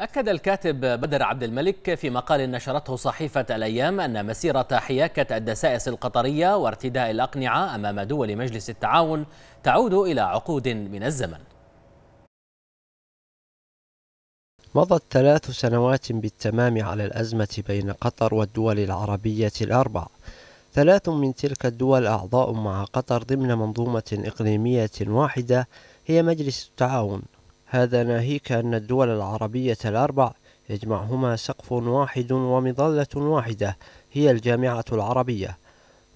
أكد الكاتب بدر عبد الملك في مقال نشرته صحيفة الأيام أن مسيرة حياكة الدسائس القطرية وارتداء الأقنعة أمام دول مجلس التعاون تعود إلى عقود من الزمن مضت ثلاث سنوات بالتمام على الأزمة بين قطر والدول العربية الأربع ثلاث من تلك الدول أعضاء مع قطر ضمن منظومة إقليمية واحدة هي مجلس التعاون هذا ناهيك أن الدول العربية الأربع يجمعهما سقف واحد ومظلة واحدة هي الجامعة العربية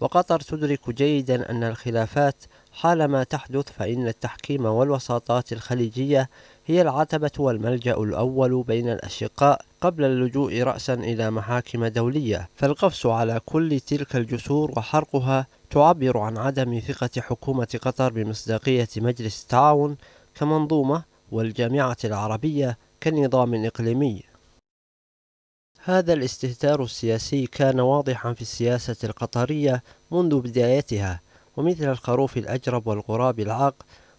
وقطر تدرك جيدا أن الخلافات حالما تحدث فإن التحكيم والوساطات الخليجية هي العتبة والملجأ الأول بين الأشقاء قبل اللجوء رأسا إلى محاكم دولية فالقفز على كل تلك الجسور وحرقها تعبر عن عدم ثقة حكومة قطر بمصداقية مجلس التعاون كمنظومة والجامعة العربية كنظام إقليمي هذا الاستهتار السياسي كان واضحا في السياسة القطرية منذ بدايتها ومثل الخروف الأجرب والغراب العاق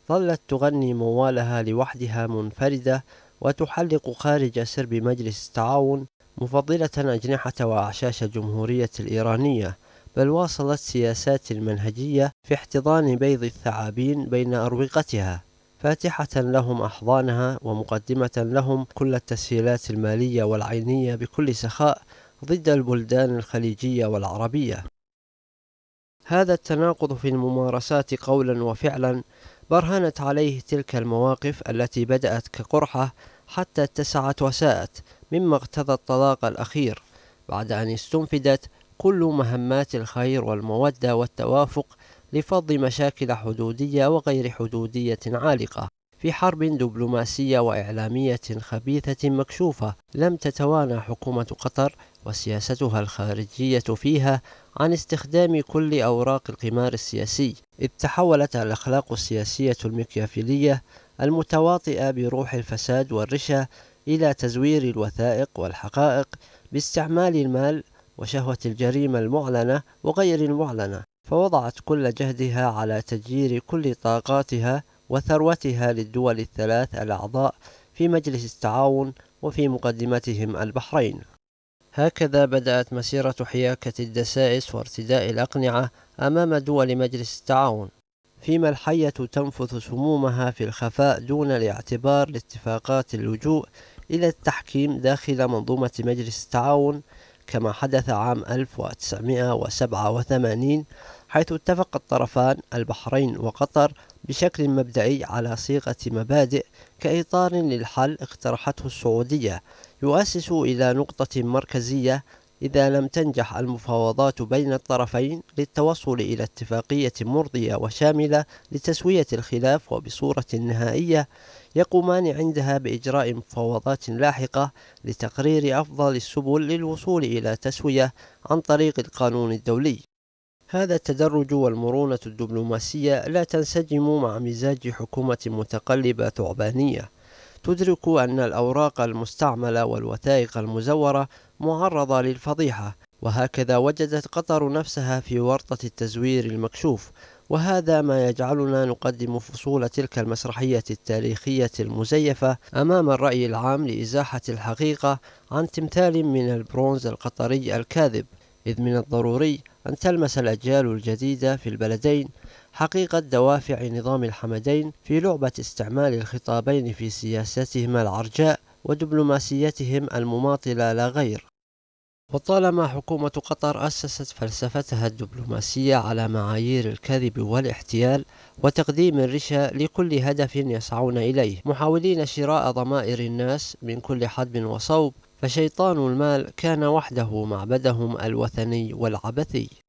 ظلت تغني موالها لوحدها منفردة وتحلق خارج سرب مجلس التعاون مفضلة أجنحة وأعشاش الجمهورية الإيرانية بل واصلت سياسات المنهجية في احتضان بيض الثعابين بين أروقتها فاتحة لهم أحضانها ومقدمة لهم كل التسهيلات المالية والعينية بكل سخاء ضد البلدان الخليجية والعربية هذا التناقض في الممارسات قولا وفعلا برهنت عليه تلك المواقف التي بدأت كقرحة حتى اتسعت وساءت مما اقتضى الطلاق الأخير بعد أن استنفدت كل مهمات الخير والمودة والتوافق لفض مشاكل حدودية وغير حدودية عالقة في حرب دبلوماسية وإعلامية خبيثة مكشوفة لم تتوانى حكومة قطر وسياستها الخارجية فيها عن استخدام كل أوراق القمار السياسي إذ تحولت الأخلاق السياسية المكيافيلية المتواطئة بروح الفساد والرشا إلى تزوير الوثائق والحقائق باستعمال المال وشهوة الجريمة المعلنة وغير المعلنة فوضعت كل جهدها على تجيير كل طاقاتها وثروتها للدول الثلاث الأعضاء في مجلس التعاون وفي مقدمتهم البحرين هكذا بدأت مسيرة حياكة الدسائس وارتداء الأقنعة أمام دول مجلس التعاون فيما الحية تنفث سمومها في الخفاء دون الاعتبار لاتفاقات اللجوء إلى التحكيم داخل منظومة مجلس التعاون كما حدث عام 1987 حيث اتفق الطرفان البحرين وقطر بشكل مبدئي على صيغة مبادئ كإطار للحل اقترحته السعودية يؤسس إلى نقطة مركزية إذا لم تنجح المفاوضات بين الطرفين للتوصل إلى اتفاقية مرضية وشاملة لتسوية الخلاف وبصورة نهائية يقومان عندها بإجراء مفاوضات لاحقة لتقرير أفضل السبل للوصول إلى تسوية عن طريق القانون الدولي هذا التدرج والمرونة الدبلوماسية لا تنسجم مع مزاج حكومة متقلبة ثعبانية تدرك أن الأوراق المستعملة والوثائق المزورة معرضة للفضيحة وهكذا وجدت قطر نفسها في ورطة التزوير المكشوف وهذا ما يجعلنا نقدم فصول تلك المسرحية التاريخية المزيفة أمام الرأي العام لإزاحة الحقيقة عن تمثال من البرونز القطري الكاذب إذ من الضروري أن تلمس الأجيال الجديدة في البلدين حقيقة دوافع نظام الحمدين في لعبة استعمال الخطابين في سياستهما العرجاء ودبلوماسيتهم المماطلة لا غير وطالما حكومة قطر أسست فلسفتها الدبلوماسية على معايير الكذب والاحتيال وتقديم الرشا لكل هدف يسعون إليه محاولين شراء ضمائر الناس من كل حدب وصوب فشيطان المال كان وحده معبدهم الوثني والعبثي